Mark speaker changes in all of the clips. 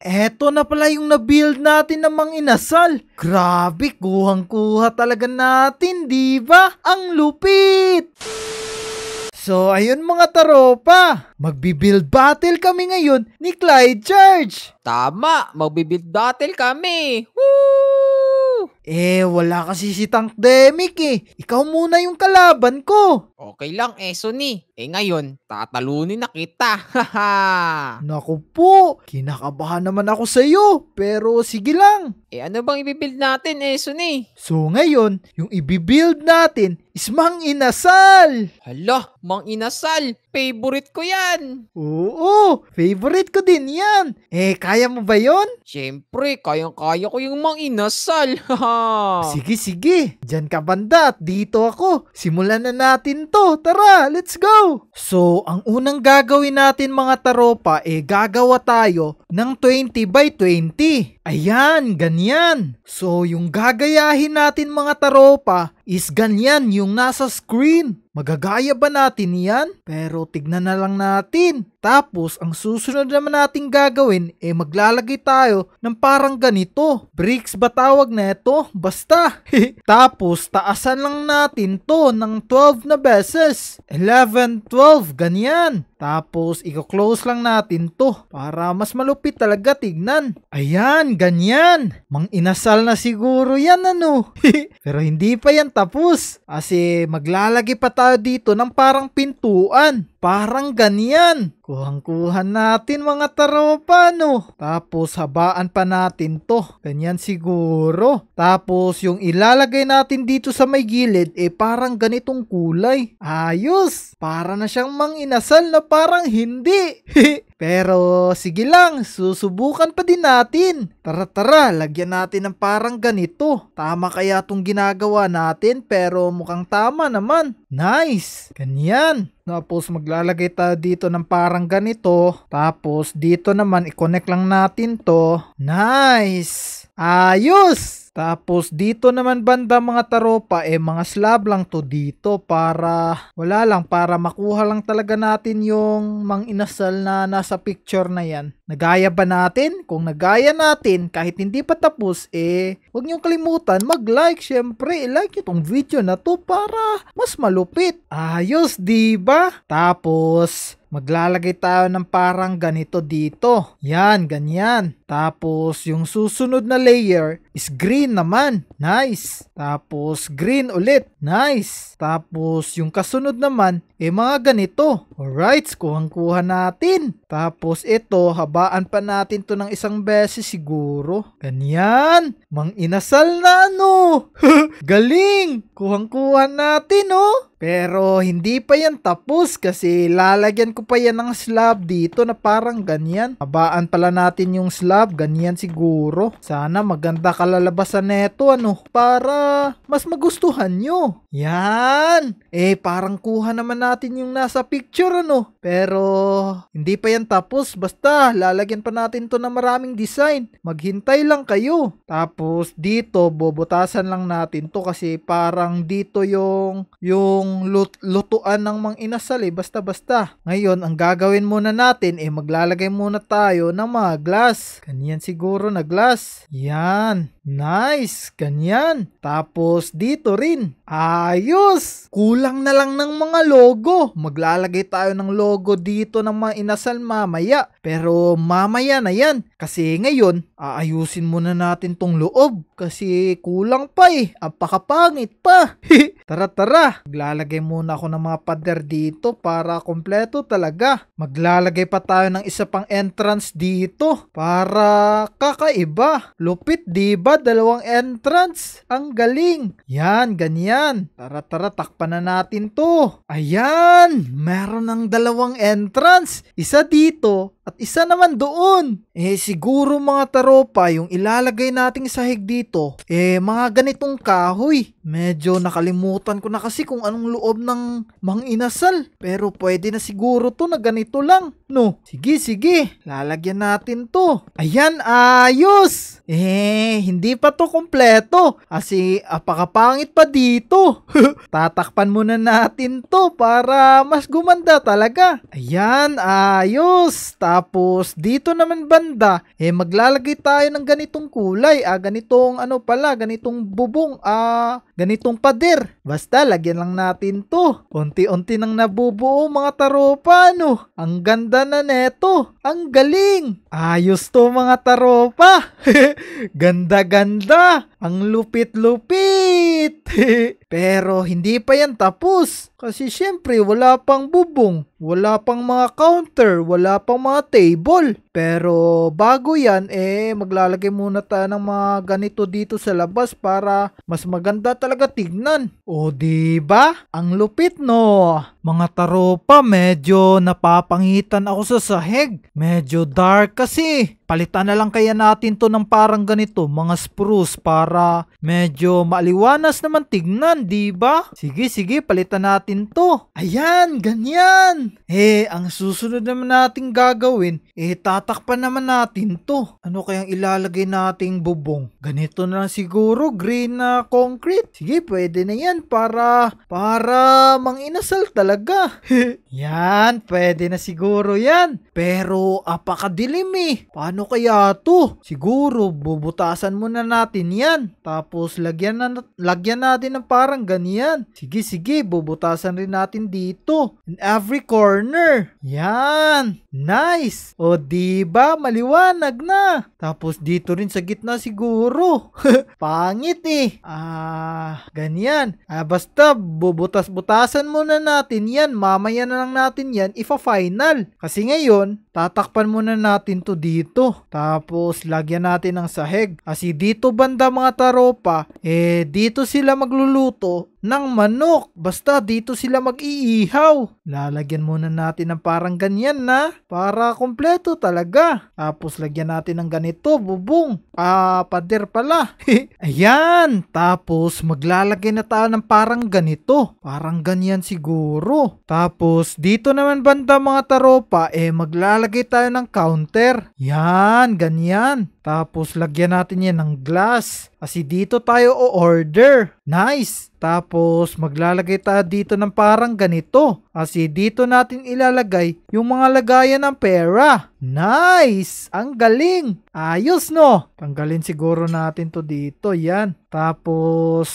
Speaker 1: Eto na pala yung na-build natin ng mga inasal. Grabe, kuhang-kuha talaga natin, di ba? Ang lupit! So, ayun mga taropa, magbibuild battle kami ngayon ni Clyde Church. Tama, magbibuild battle kami. Woo! Eh, wala kasi si Tank Tankdemic eh. Ikaw muna yung kalaban ko. Okay lang, eso eh, ni. Eh ngayon, tatalunin na kita. Naku po, kinakabahan naman ako sa iyo. Pero sige lang. Eh ano bang ibibuild natin, eso eh, ni? So ngayon, yung ibibuild natin is Mang Inasal. Hala, Mang Inasal. Favorite ko yan. Oo, favorite ko din yan. Eh, kaya mo ba yon? Siyempre, kayang-kaya ko yung Mang Inasal. Sige, sige. Diyan ka banda at dito ako. Simulan na natin to. Tara, let's go! So, ang unang gagawin natin mga taropa, eh gagawa tayo ng 20 by 20. Ayan, ganyan. So yung gagayahin natin mga taropa is ganyan yung nasa screen. Magagaya ba natin yan? Pero tignan na lang natin. Tapos ang susunod naman natin gagawin eh maglalagay tayo ng parang ganito. Bricks ba tawag na ito? Basta. Tapos taasan lang natin to ng 12 na beses. 11, 12, ganyan. Tapos i-close lang natin to para mas malupit talaga tignan. Ayan, Ganyan, Mang inasal na siguro yan ano. Pero hindi pa yan tapos. Kasi maglalagay pa tayo dito ng parang pintuan. Parang ganyan. Kuhang-kuhan natin mga taropa no. Tapos habaan pa natin to. Ganyan siguro. Tapos yung ilalagay natin dito sa may gilid eh parang ganitong kulay. Ayos! Para na siyang mang inasal na parang hindi. Pero sige lang, susubukan pa din natin. Tara tara, lagyan natin ng parang ganito. Tama kaya tong ginagawa natin pero mukhang tama naman. Nice! Ganyan! Tapos maglalagay tayo dito ng parang ganito. Tapos dito naman i-connect lang natin to. Nice! Ayos! Tapos dito naman banda mga taropa eh mga slab lang to dito para wala lang para makuha lang talaga natin yung mang inasal na nasa picture na yan. Nagaya ba natin? Kung nagaya natin, kahit hindi pa tapos, eh, huwag niyong kalimutan mag-like. Siyempre, like itong video na to para mas malupit. Ayos, di ba? Tapos, maglalagay tayo ng parang ganito dito. Yan, ganyan. Tapos, yung susunod na layer is green naman. Nice. Tapos, green ulit. Nice. Tapos, yung kasunod naman, eh mga ganito. Alright, kuhang-kuha natin. Tapos, ito, habaan pa natin to ng isang beses siguro. Ganyan. Mang inasal na ano. Galing. Kuhang-kuha natin, oh. Pero hindi pa yan tapos kasi lalagyan ko pa yan ng slab dito na parang ganyan. Habaan pala natin yung slab, ganyan siguro. Sana maganda kalalabasan neto ano, para mas magustuhan nyo. Yan! Eh parang kuha naman natin yung nasa picture ano. Pero hindi pa yan tapos, basta lalagyan pa natin to na maraming design. Maghintay lang kayo. Tapos dito, bobotasan lang natin to kasi parang dito yung, yung lut- lutuan ng mga inasal eh, basta-basta. Ngayon, ang gagawin muna natin eh, maglalagay muna tayo ng mga glass. Ganyan siguro na glass. Yan. Nice! Ganyan. Tapos dito rin. Ayos! Kulang na lang ng mga logo. Maglalagay tayo ng logo dito ng mga inasal mamaya. Pero mamaya na yan. Kasi ngayon, aayusin muna natin tong loob. Kasi kulang pa eh. Apakapangit pa. tara tara. Maglalagay muna ako ng mga pader dito para kompleto talaga. Maglalagay pa tayo ng isa pang entrance dito. Para kakaiba. Lupit diba dalawang entrance. Ang galing. Yan, ganyan. Tara, tara, takpan na natin to. Ayan, meron ng dalawang entrance. Isa dito at isa naman doon. Eh siguro mga taropa, yung ilalagay nating sahig dito, eh mga ganitong kahoy. Medyo nakalimutan ko na kasi kung anong loob ng mang inasal. Pero pwede na siguro to na ganito lang no? Sige, sige. Lalagyan natin to. Ayan, ayos! Eh, hindi pa to kompleto. Kasi apakapangit pa dito. Tatakpan muna natin to para mas gumanda talaga. Ayan, ayos! Tapos, dito naman banda, eh maglalagay tayo ng ganitong kulay. Ah, ganitong ano pala, ganitong bubong. Ah, ganitong pader. Basta, lagyan lang natin to. Unti-unti nang nabubuo mga taropa, no? Ang ganda Tara na neto. Ang galing. Ayos to mga taropa. Ganda-ganda. Ang lupit-lupit. Pero hindi pa yan tapos. Kasi syempre wala pang bubong. Wala pang mga counter, wala pang mga table. Pero bago yan, eh maglalagay muna tayo ng mga ganito dito sa labas para mas maganda talaga tignan. O di ba? Ang lupit no. Mga taropa, medyo napapangitan ako sa sahig. Medyo dark kasi. Palitan na lang kaya natin to ng parang ganito, mga spruce para medyo maliwanas naman tignan, di ba? Sige, sige, palitan natin to. Ayan, ganyan natin. Eh, ang susunod naman nating gagawin, eh tatakpan naman natin to. Ano kayang ilalagay nating bubong? Ganito na siguro, green na concrete. Sige, pwede na yan para, para manginasal talaga. yan, pwede na siguro yan. Pero, apakadilim eh. Paano kaya to? Siguro, bubutasan muna natin yan. Tapos, lagyan, na, lagyan natin ng parang ganyan. Sige, sige, bubutasan rin natin dito. In every corner, corner. Yan. Nice. O diba maliwanag na. Tapos dito rin sa gitna siguro. Pangit eh. Ah, ganyan. Ah, basta bubutas-butasan muna natin yan. Mamaya na lang natin yan ifa-final. Kasi ngayon, tatakpan muna natin to dito. Tapos lagyan natin ng sahig. Kasi ah, dito banda mga taropa, eh dito sila magluluto ng manok. Basta dito sila mag-iihaw. Lalagyan muna natin ng parang ganyan na para kompleto talaga. Tapos lagyan natin ng ganito, bubong. Ah, pader pala. Ayan. Tapos maglalagay na tayo ng parang ganito. Parang ganyan siguro. Tapos dito naman banda mga taropa, eh maglalagay tayo ng counter. Yan, ganyan. Tapos lagyan natin yan ng glass. Kasi dito tayo o order. Nice. Tapos maglalagay tayo dito ng parang ganito. Kasi dito natin ilalagay yung mga lagayan ng pera. Nice! Ang galing! Ayos no! Tanggalin siguro natin to dito. Yan. Tapos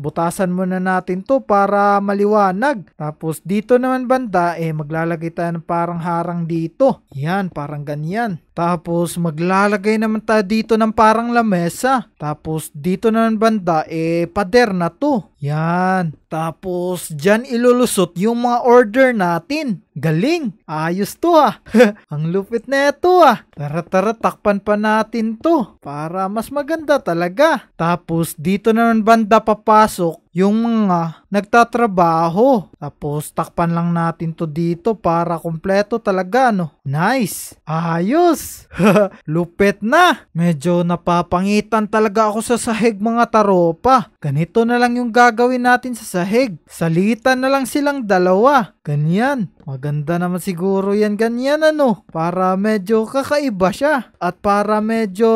Speaker 1: butasan muna natin to para maliwanag. Tapos dito naman banda, eh maglalagay tayo ng parang harang dito. Yan, parang ganyan. Tapos maglalagay naman tayo dito ng parang lamesa. Tapos dito na ng banda eh pader na to. Yan. Tapos dyan ilulusot yung mga order natin. Galing! Ayos to ah! Ang lupit na ito ah! Tara tara takpan pa natin to para mas maganda talaga. Tapos dito na ng banda papasok yung mga nagtatrabaho. Tapos takpan lang natin to dito para kumpleto talaga no. Nice! Ayos! Lupet na! Medyo napapangitan talaga ako sa sahig mga taropa. Ganito na lang yung gagawin natin sa sahig. Salitan na lang silang dalawa. Ganyan. Maganda naman siguro yan ganyan ano. Para medyo kakaiba siya. At para medyo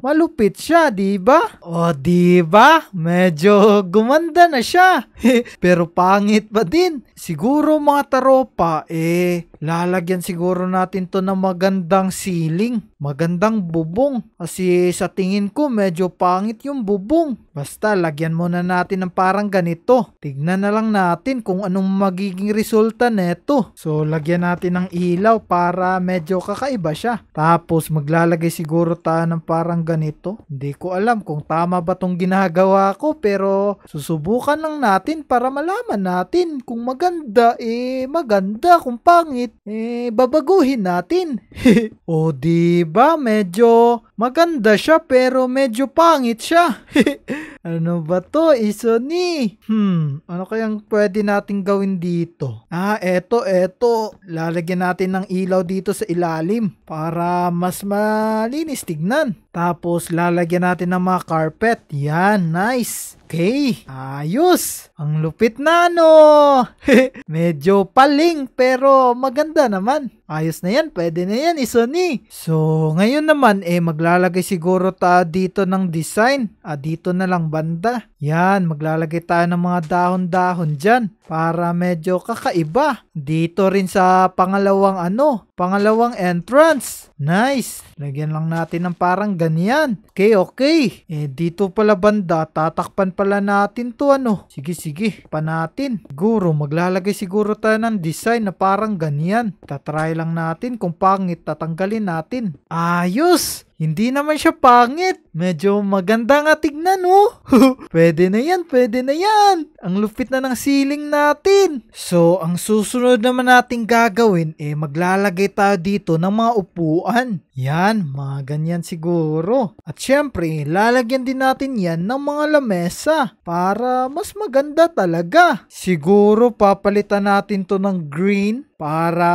Speaker 1: malupit siya, di ba? O di ba? Medyo gumanda na siya. Pero pangit pa din. Siguro mga taropa eh Lalagyan siguro natin to ng magandang ceiling, magandang bubong. Kasi sa tingin ko medyo pangit yung bubong. Basta lagyan muna natin ng parang ganito. Tignan na lang natin kung anong magiging resulta neto. So lagyan natin ng ilaw para medyo kakaiba siya. Tapos maglalagay siguro tayo ng parang ganito. Hindi ko alam kung tama ba tong ginagawa ko pero susubukan lang natin para malaman natin kung maganda eh maganda kung pangit maliit, eh babaguhin natin. o di ba medyo maganda siya pero medyo pangit siya. ano ba to Isoni? Hmm, ano kayang pwede natin gawin dito? Ah, eto, eto. Lalagyan natin ng ilaw dito sa ilalim para mas malinis tignan. Tapos lalagyan natin ng mga carpet. Yan, nice. Okay, ayos. Ang lupit na no. Medyo paling pero maganda naman. Ayos na yan, pwede na yan, isoni. Eh, so, ngayon naman, eh, maglalagay siguro ta dito ng design. Ah, dito na lang banda. Yan, maglalagay tayo ng mga dahon-dahon dyan para medyo kakaiba. Dito rin sa pangalawang ano, pangalawang entrance. Nice. Lagyan lang natin ng parang ganyan. Okay, okay. Eh, dito pala banda, tatakpan pala natin to ano. Sige, sige, pa natin. Siguro, maglalagay siguro tayo ng design na parang ganyan. Tatry lang natin. Kung pangit, tatanggalin natin. Ayos! Hindi naman siya pangit. Medyo maganda nga tignan, no? Oh. pwede na yan, pwede na yan. Ang lupit na ng ceiling natin. So, ang susunod naman natin gagawin, eh, maglalagay tayo dito ng mga upuan. Yan, mga ganyan siguro. At syempre, lalagyan din natin yan ng mga lamesa para mas maganda talaga. Siguro, papalitan natin to ng green para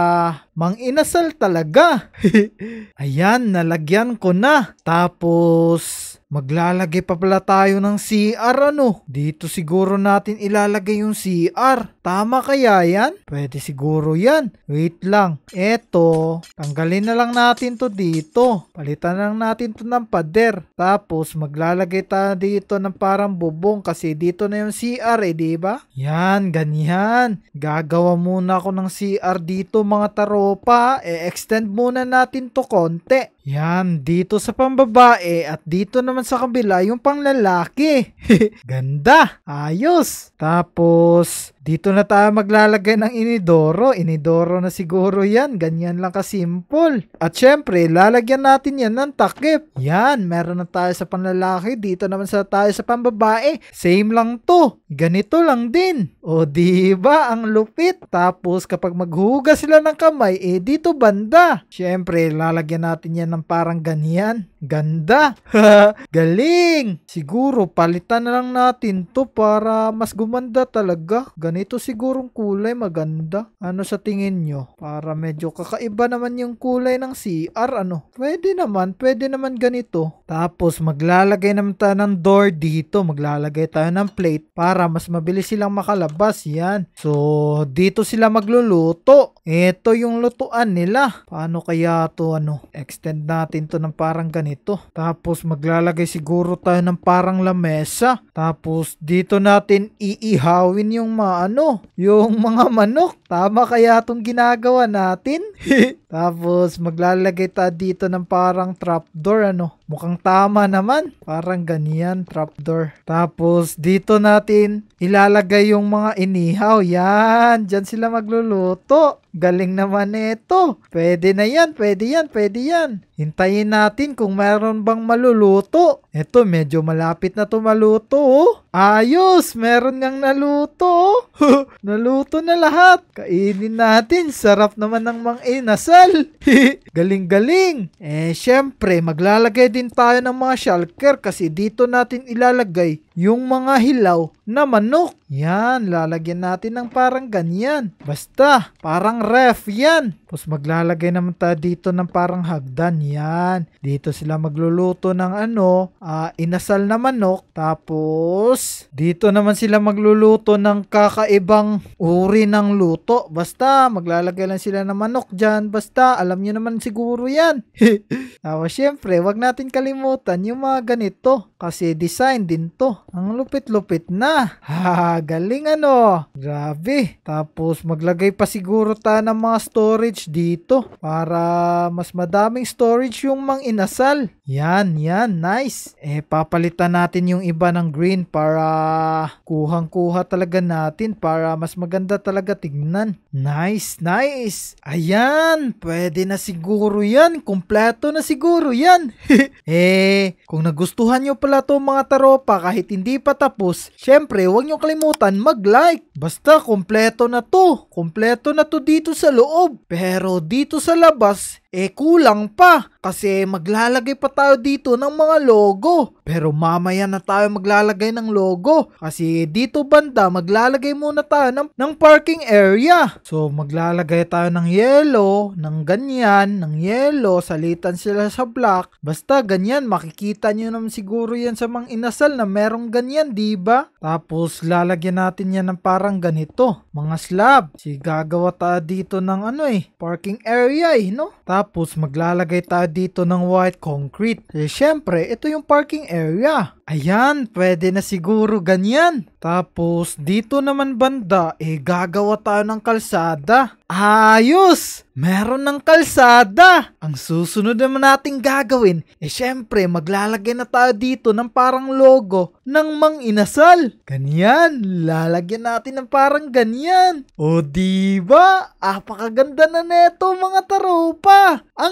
Speaker 1: mang inasal talaga. Ayan, nalagyan ko ko na. Tapos, maglalagay pa pala tayo ng CR ano. Dito siguro natin ilalagay yung CR. Tama kaya yan? Pwede siguro yan. Wait lang. Eto, tanggalin na lang natin to dito. Palitan lang natin to ng pader. Tapos, maglalagay tayo dito ng parang bubong kasi dito na yung CR eh, di ba? Yan, ganyan. Gagawa muna ako ng CR dito mga taropa. E-extend muna natin to konti. Yan, dito sa pambabae at dito naman sa kabila yung panglalaki. Ganda, ayos. Tapos, dito na tayo maglalagay ng inidoro. Inidoro na siguro yan. Ganyan lang kasimple. At syempre, lalagyan natin yan ng takip. Yan, meron na tayo sa panlalaki. Dito naman sa tayo sa pambabae. Same lang to. Ganito lang din. O diba, ang lupit. Tapos kapag maghugas sila ng kamay, eh dito banda. Syempre, lalagyan natin yan ng parang ganyan. Ganda! Galing! Siguro palitan na lang natin to para mas gumanda talaga. Ganito sigurong kulay maganda. Ano sa tingin nyo? Para medyo kakaiba naman yung kulay ng CR ano. Pwede naman, pwede naman ganito. Tapos maglalagay naman tayo ng door dito. Maglalagay tayo ng plate para mas mabilis silang makalabas. Yan. So, dito sila magluluto. Ito yung lutuan nila. Paano kaya to ano? Extend natin to ng parang ganito ganito. Tapos maglalagay siguro tayo ng parang lamesa. Tapos dito natin iihawin yung mga ano, yung mga manok. Tama kaya itong ginagawa natin? Tapos maglalagay ta dito ng parang trapdoor ano. Mukhang tama naman. Parang ganyan trapdoor. Tapos dito natin ilalagay yung mga inihaw. Yan. Diyan sila magluluto. Galing naman ito. Pwede na yan. Pwede yan. Pwede yan. Hintayin natin kung meron bang maluluto. Ito medyo malapit na tumaluto oh. Ayos, meron ngang naluto. naluto na lahat. Kainin natin, sarap naman ng mga inasal. Galing-galing. Eh, syempre, maglalagay din tayo ng mga shulker kasi dito natin ilalagay yung mga hilaw na manok. Yan, lalagyan natin ng parang ganyan. Basta, parang ref yan. Tapos maglalagay naman tayo dito ng parang hagdan. Yan. Dito sila magluluto ng ano, uh, inasal na manok. Tapos dito naman sila magluluto ng kakaibang uri ng luto. Basta maglalagay lang sila ng manok dyan. Basta alam nyo naman siguro yan. Tapos syempre, wag natin kalimutan yung mga ganito. Kasi design din to. Ang lupit-lupit na. Ha, galing ano. Grabe. Tapos maglagay pa siguro tayo ng mga storage storage dito para mas madaming storage yung mang inasal. Yan, yan. Nice. Eh, papalitan natin yung iba ng green para kuhang-kuha talaga natin para mas maganda talaga tignan. Nice, nice. Ayan, pwede na siguro yan. Kompleto na siguro yan. eh, kung nagustuhan nyo pala to mga taropa kahit hindi pa tapos, syempre huwag nyo kalimutan mag-like. Basta kompleto na to. Kompleto na to dito sa loob. Pero pero dito sa labas, eh kulang pa kasi maglalagay pa tayo dito ng mga logo. Pero mamaya na tayo maglalagay ng logo kasi dito banda maglalagay muna tayo ng, ng parking area. So maglalagay tayo ng yellow, ng ganyan, ng yellow, salitan sila sa black. Basta ganyan makikita nyo naman siguro yan sa mga inasal na merong ganyan ba? Diba? Tapos lalagyan natin yan ng parang ganito. Mga slab. Si gagawa tayo dito ng ano eh, parking area eh no? Tapos tapos maglalagay tayo dito ng white concrete. Eh, syempre, ito yung parking area. Ayan, pwede na siguro ganyan. Tapos dito naman banda, eh gagawa tayo ng kalsada. Ayos! Meron ng kalsada! Ang susunod naman nating gagawin, eh syempre maglalagay na tayo dito ng parang logo ng mang inasal. Ganyan, lalagyan natin ng parang ganyan. O diba? Apakaganda na neto mga taro!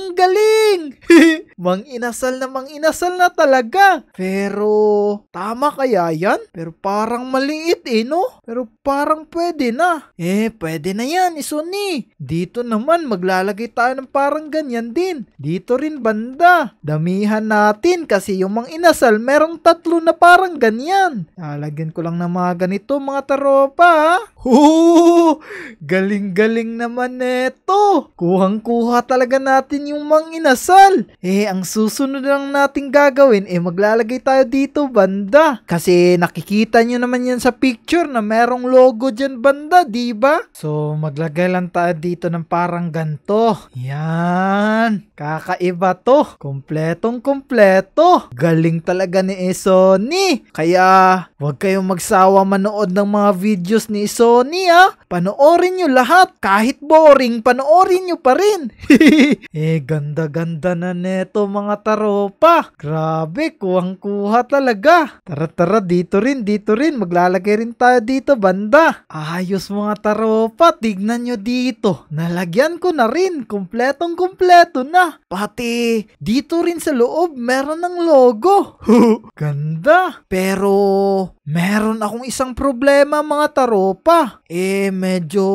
Speaker 1: Ang galing! mang inasal na mang inasal na talaga. Pero, tama kaya yan? Pero parang maliit eh, no? Pero parang pwede na. Eh, pwede na yan, isuni. Eh, Dito naman, maglalagay tayo ng parang ganyan din. Dito rin banda. Damihan natin kasi yung mang inasal, merong tatlo na parang ganyan. Lalagyan ko lang ng mga ganito, mga taropa, ha? Hoo! Galing-galing naman neto! Kuhang-kuha talaga natin yung manginasal! Eh, ang susunod lang natin gagawin, eh maglalagay tayo dito banda. Kasi nakikita nyo naman yan sa picture na merong logo dyan banda, di ba? So, maglagay lang tayo dito ng parang ganto. Yan! Kakaiba to! Kompletong kompleto! Galing talaga ni Esoni! Kaya, huwag kayong magsawa manood ng mga videos ni Esoni Sony ah. Panoorin nyo lahat. Kahit boring, panoorin nyo pa rin. eh, ganda-ganda na neto mga taropa. Grabe, kuhang-kuha talaga. Tara-tara, dito rin, dito rin. Maglalagay rin tayo dito, banda. Ayos mga taropa, tignan nyo dito. Nalagyan ko na rin. Kompletong kompleto na. Pati, dito rin sa loob, meron ng logo. Ganda. Pero, meron akong isang problema mga taropa tropa. Eh medyo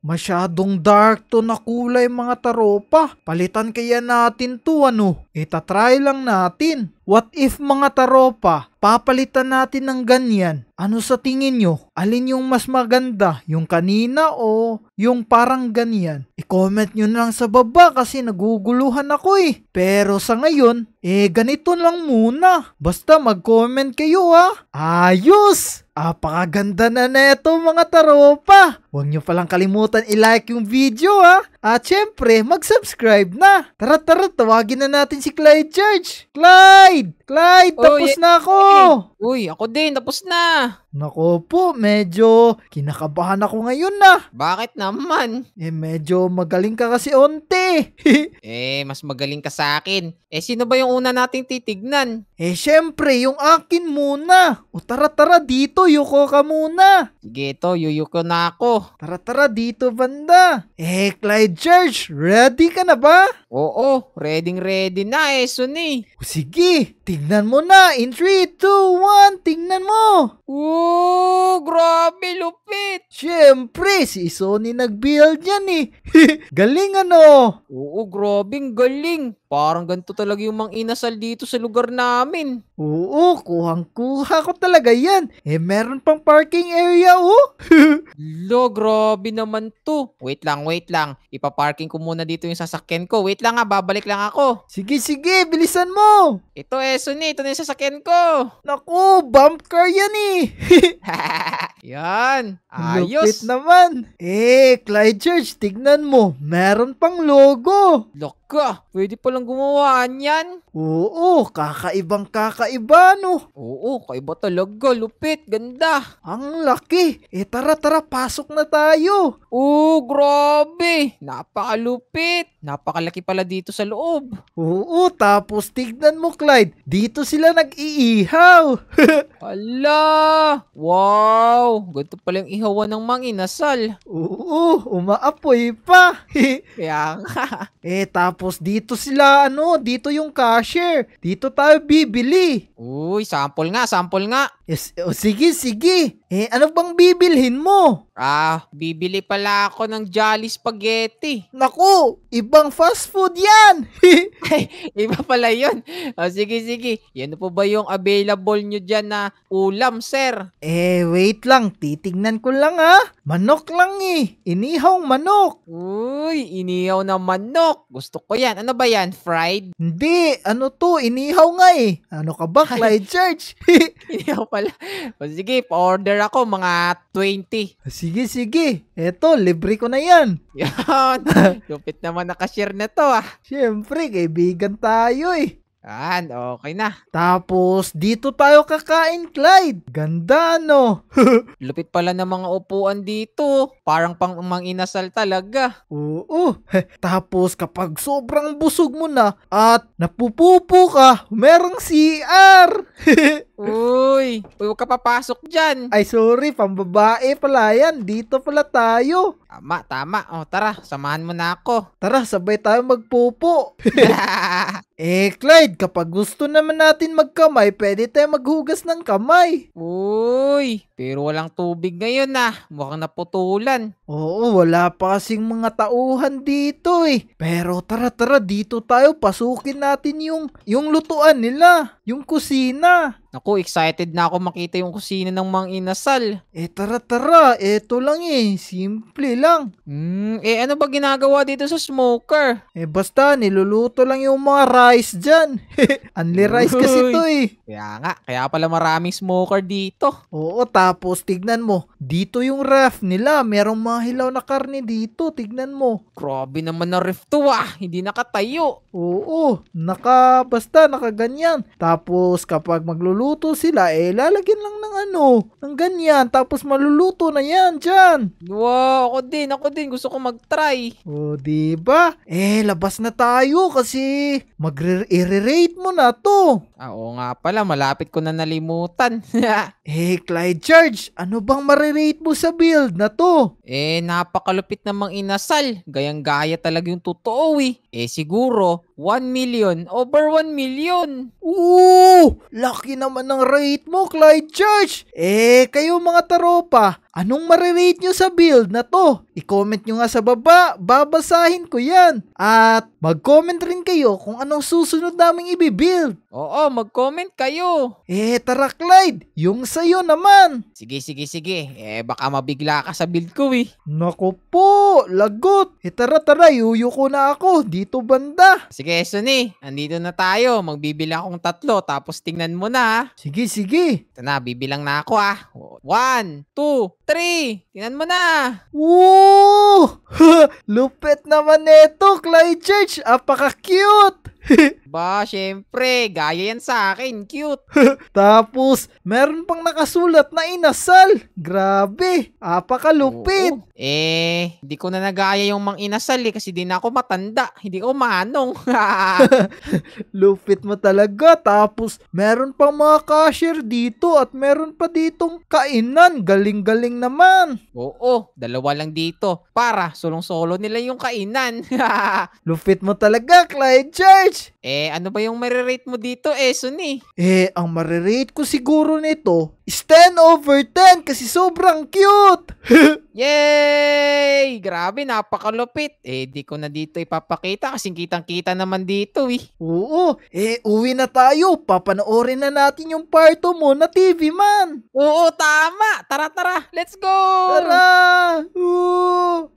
Speaker 1: masyadong dark to na kulay mga taropa. Palitan kaya natin to ano? Itatry lang natin. What if mga taropa, papalitan natin ng ganyan? Ano sa tingin nyo? Alin yung mas maganda? Yung kanina o yung parang ganyan? I-comment nyo lang sa baba kasi naguguluhan ako eh. Pero sa ngayon, eh ganito lang muna. Basta mag-comment kayo ha. Ayos! Ah, Apakaganda na neto mga taropa! Huwag nyo palang kalimutan i-like yung video ha. At syempre, mag-subscribe na. Tara tara, tawagin na natin si Clyde Church. Clyde! Clyde, Oy, oh, tapos na ako! Uy, ako din, tapos na. Nako po, medyo kinakabahan ako ngayon na. Bakit naman? Eh, medyo magaling ka kasi onte. eh, mas magaling ka sa akin. Eh, sino ba yung una nating titignan? Eh, syempre, yung akin muna. O tara tara dito, yuko ka muna. Sige, ito, yuyuko na ako. Tara tara dito banda. Eh Clyde Church, ready ka na ba? Oo, ready ready na eh Suni. sige, tingnan mo na in 3, 2, 1, tignan mo. Oo, grabe lupit. Siyempre, si Sony nag-build yan eh. galing ano? Oo, grabe galing. Parang ganito talaga yung mang inasal dito sa lugar namin. Oo, kuhang-kuha ko talaga yan. Eh, meron pang parking area, oh. Lo, grabe naman to. Wait lang, wait lang. Ipaparking ko muna dito yung sasakyan ko. Wait lang nga, babalik lang ako. Sige, sige, bilisan mo. Ito, eso ni, ito na yung sasakyan ko. Naku, bump car yan eh. yan, ayos. Lupit naman. Eh, Clyde Church, tignan mo. Meron pang logo. Look, ka, pwede palang gumawa niyan. Oo, kakaibang kakaiba no. Oo, kaiba talaga, lupit, ganda. Ang laki. Eh tara tara, pasok na tayo. Oo, grabe, napakalupit. Napakalaki pala dito sa loob. Oo, tapos tignan mo Clyde, dito sila nag-iihaw. Ala! Wow! Ganito pala yung ihawan ng manginasal. Oo, umaapoy pa. Kaya nga. Eh, tapos dito sila, ano, dito yung cashier. Dito tayo bibili. Uy, sample nga, sample nga. Yes, o oh, sige, sige. Eh, ano bang bibilhin mo? Ah, bibili pala ako ng Jolly Spaghetti. Naku, ibang fast food yan. Ay, iba pala yun. O ah, sige, sige. Yan po ba yung available nyo dyan na ulam, sir? Eh, wait lang. Titignan ko lang ha. Manok lang eh. Inihawng manok. Uy, inihaw na manok. Gusto ko yan. Ano ba yan? Fried? Hindi, ano to? Inihaw nga eh. Ano ka ba, Clyde Church? Hindi ako pala. O, sige, order ako mga 20. Sige, sige. Eto, libre ko na yan. Yan. Lupit naman na cashier na to ah. Siyempre, kaibigan tayo eh. Yan, okay na. Tapos, dito tayo kakain, Clyde. Ganda, no? Lupit pala ng mga upuan dito. Parang pang mang inasal talaga. Oo. Tapos, kapag sobrang busog mo na at napupupo ka, merong CR. Uy, huwag ka papasok dyan. Ay, sorry. Pambabae pala yan. Dito pala tayo. Tama, tama. O, oh, tara, samahan mo na ako. Tara, sabay tayo magpupo. eh, Clyde, kapag gusto naman natin magkamay, pwede tayo maghugas ng kamay. Uy, pero walang tubig ngayon ah. Mukhang naputulan. Oo, wala pa kasing mga tauhan dito eh. Pero tara, tara, dito tayo. Pasukin natin yung, yung lutuan nila. Yung kusina. Naku, excited na ako makita yung kusina ng Mang Inasal. Eh tara tara, eto lang eh, simple lang. Hmm, eh ano ba ginagawa dito sa smoker? Eh basta, niluluto lang yung mga rice dyan. Unli rice kasi to eh. Kaya nga, kaya pala maraming smoker dito. Oo, tapos tignan mo, dito yung ref nila, merong mga hilaw na karne dito, tignan mo. Grabe naman na ref to ah, hindi nakatayo. Oo, naka, basta nakaganyan. Tapos kapag magluluto magluluto sila, eh lalagyan lang ng ano, ng ganyan, tapos maluluto na yan dyan. Wow, ako din, ako din, gusto ko mag-try. O, oh, ba Eh, labas na tayo kasi magre-rate mo na to. Ah, oo nga pala, malapit ko na nalimutan. hey eh, Clyde George, ano bang marirate mo sa build na to? Eh, napakalupit namang inasal. Gayang-gaya talaga yung totoo eh. Eh, siguro, 1 million over 1 million. Ooh! Laki naman ng rate mo, Clyde Church! Eh, kayo mga taropa, anong marirate nyo sa build na to? I-comment nyo nga sa baba, babasahin ko yan. At mag-comment rin kayo kung anong susunod i-build. Oo, mag-comment kayo. Eh, tara Clyde, yung sa'yo naman. Sige, sige, sige. Eh, baka mabigla ka sa build ko eh. Naku po, lagot. Eh, tara, tara, ko na ako. Dito banda. Sige, Sonny, andito na tayo. Magbibilang akong tatlo, tapos tingnan mo na. Sige, sige. Ito na, bibilang na ako ah. One, two, 3. Tingnan mo na. Woo! Lupet naman nito, Clyde Church. Apaka-cute! ba, syempre, gaya yan sa akin, cute. Tapos, meron pang nakasulat na inasal. Grabe, apakalupit. Oo. Eh, hindi ko na nagaya yung mang inasal eh, kasi di na ako matanda. Hindi ko manong. Lupit mo talaga. Tapos, meron pang mga cashier dito at meron pa ditong kainan. Galing-galing naman. Oo, dalawa lang dito. Para, sulong-solo nila yung kainan. Lupit mo talaga, Clyde Joy. Sarge? Eh, ano ba yung marirate mo dito, Eson eh, eh? Eh, ang marirate ko siguro nito is 10 over 10 kasi sobrang cute! Yay! Grabe, napakalupit. Eh, di ko na dito ipapakita kasi kitang-kita naman dito eh. Oo, eh, uwi na tayo. Papanoorin na natin yung parto mo na TV man. Oo, tama. Tara, tara. Let's go! Tara! Oo!